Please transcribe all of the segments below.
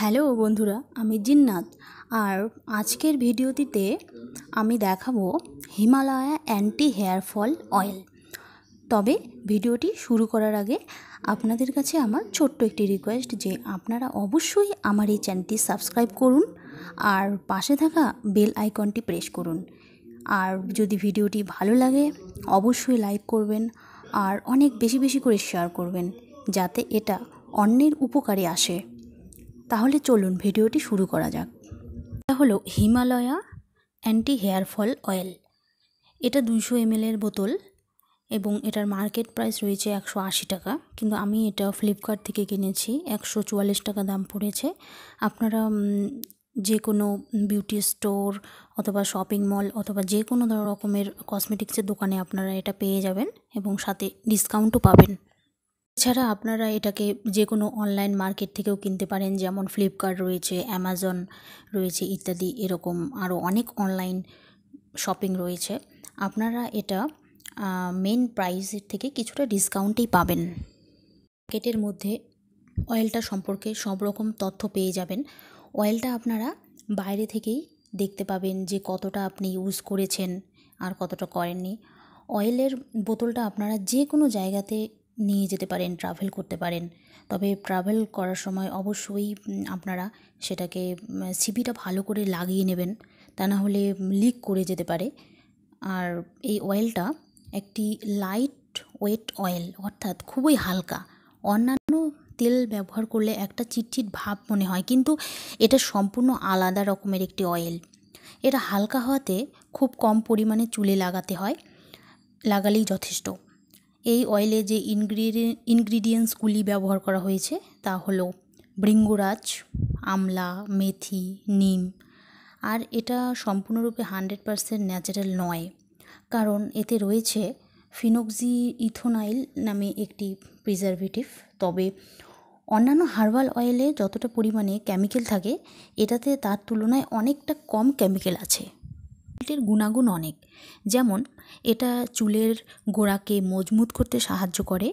hello বন্ধুরা আমি জিন্নাত আর আজকের ভিডিওটিতে আমি দেখাবো Himalaya anti hair fall oil তবে ভিডিওটি শুরু করার আগে আপনাদের কাছে আমার ছোট্ট একটি রিকোয়েস্ট যে আপনারা অবশ্যই আমার এই চ্যানেলটি সাবস্ক্রাইব করুন আর পাশে থাকা বেল আইকনটি প্রেস করুন আর যদি ভিডিওটি ভালো লাগে অবশ্যই লাইক করবেন আর অনেক বেশি বেশি করে শেয়ার করবেন যাতে এটা অন্যের উপকারে আসে তাহলে চলুন ভিডিওটি শুরু করা যাক এটা হলো Himalaya anti hair fall oil এটা দুইশো এমএলের বোতল এবং এটার মার্কেট প্রাইস রয়েছে একশো আশি টাকা কিন্তু আমি এটা ফ্লিপকার্ট থেকে কিনেছি একশো চুয়াল্লিশ টাকা দাম পড়েছে আপনারা যে কোনো বিউটি স্টোর অথবা শপিং মল অথবা যে কোনো রকমের কসমেটিক্সের দোকানে আপনারা এটা পেয়ে যাবেন এবং সাথে ডিসকাউন্টও পাবেন এছাড়া আপনারা এটাকে যে কোনো অনলাইন মার্কেট থেকেও কিনতে পারেন যেমন ফ্লিপকার্ট রয়েছে অ্যামাজন রয়েছে ইত্যাদি এরকম আরও অনেক অনলাইন শপিং রয়েছে আপনারা এটা মেন প্রাইসের থেকে কিছুটা ডিসকাউন্টেই পাবেন মার্কেটের মধ্যে অয়েলটা সম্পর্কে সব রকম তথ্য পেয়ে যাবেন অয়েলটা আপনারা বাইরে থেকেই দেখতে পাবেন যে কতটা আপনি ইউজ করেছেন আর কতটা করেননি অয়েলের বোতলটা আপনারা যে কোনো জায়গাতে নিয়ে যেতে পারেন ট্রাভেল করতে পারেন তবে ট্রাভেল করার সময় অবশ্যই আপনারা সেটাকে সিপিটা ভালো করে লাগিয়ে নেবেন তা না হলে লিক করে যেতে পারে আর এই অয়েলটা একটি লাইট ওয়েট অয়েল অর্থাৎ খুবই হালকা অন্যান্য তেল ব্যবহার করলে একটা চিটচিট ভাব মনে হয় কিন্তু এটা সম্পূর্ণ আলাদা রকমের একটি অয়েল এটা হালকা হওয়াতে খুব কম পরিমাণে চুলে লাগাতে হয় লাগালেই যথেষ্ট এই অয়েলে যে ইনগ্রিডিয়ে ইনগ্রিডিয়েন্টসগুলি ব্যবহার করা হয়েছে তা হলো ভৃঙ্গরাজ আমলা মেথি নিম আর এটা সম্পূর্ণরূপে হান্ড্রেড পারসেন্ট ন্যাচারাল নয় কারণ এতে রয়েছে ফিনোক্সি ইথোনাইল নামে একটি প্রিজারভেটিভ তবে অন্যান্য হার্বাল অয়েলে যতটা পরিমাণে কেমিক্যাল থাকে এটাতে তার তুলনায় অনেকটা কম কেমিক্যাল আছে অ্যাপেলের গুণাগুণ অনেক যেমন এটা চুলের গোড়াকে মজবুত করতে সাহায্য করে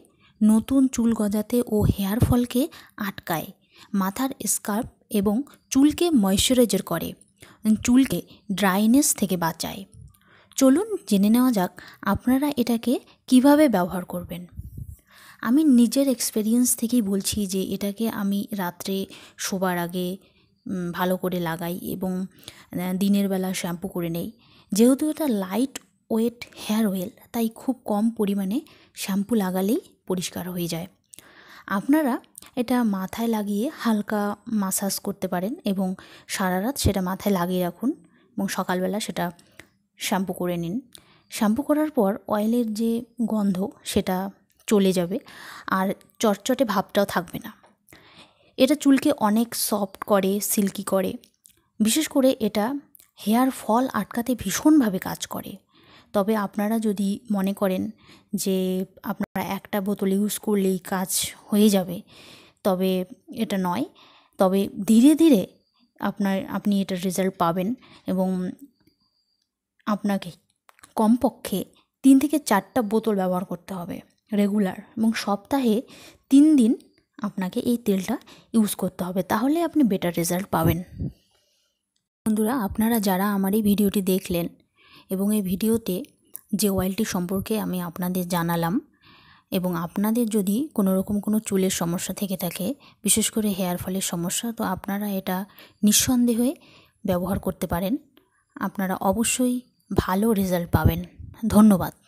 নতুন চুল গজাতে ও হেয়ার ফলকে আটকায় মাথার স্কার্ফ এবং চুলকে ময়শ্চারাইজার করে চুলকে ড্রাইনেস থেকে বাঁচায় চলুন জেনে নেওয়া যাক আপনারা এটাকে কিভাবে ব্যবহার করবেন আমি নিজের এক্সপিরিয়েন্স থেকেই বলছি যে এটাকে আমি রাত্রে শোবার আগে ভালো করে লাগাই এবং দিনের বেলা শ্যাম্পু করে নেই যেহেতু এটা লাইট ওয়েট হেয়ার অয়েল তাই খুব কম পরিমাণে শ্যাম্পু লাগালেই পরিষ্কার হয়ে যায় আপনারা এটা মাথায় লাগিয়ে হালকা মাসাজ করতে পারেন এবং সারা রাত সেটা মাথায় লাগিয়ে রাখুন এবং সকালবেলা সেটা শ্যাম্পু করে নিন শ্যাম্পু করার পর অয়েলের যে গন্ধ সেটা চলে যাবে আর চটচটে ভাবটাও থাকবে না এটা চুলকে অনেক সফট করে সিল্কি করে বিশেষ করে এটা হেয়ার ফল আটকাতে ভীষণভাবে কাজ করে তবে আপনারা যদি মনে করেন যে আপনারা একটা বোতল ইউজ করলেই কাজ হয়ে যাবে তবে এটা নয় তবে ধীরে ধীরে আপনার আপনি এটার রেজাল্ট পাবেন এবং আপনাকে কমপক্ষে তিন থেকে চারটা বোতল ব্যবহার করতে হবে রেগুলার এবং সপ্তাহে তিন দিন আপনাকে এই তেলটা ইউজ করতে হবে তাহলে আপনি বেটার রেজাল্ট পাবেন বন্ধুরা আপনারা যারা আমার এই ভিডিওটি দেখলেন এবং এই ভিডিওতে যে অয়েলটি সম্পর্কে আমি আপনাদের জানালাম এবং আপনাদের যদি কোনো রকম কোনো চুলের সমস্যা থেকে থাকে বিশেষ করে হেয়ার ফলের সমস্যা তো আপনারা এটা নিঃসন্দেহে ব্যবহার করতে পারেন আপনারা অবশ্যই ভালো রেজাল্ট পাবেন ধন্যবাদ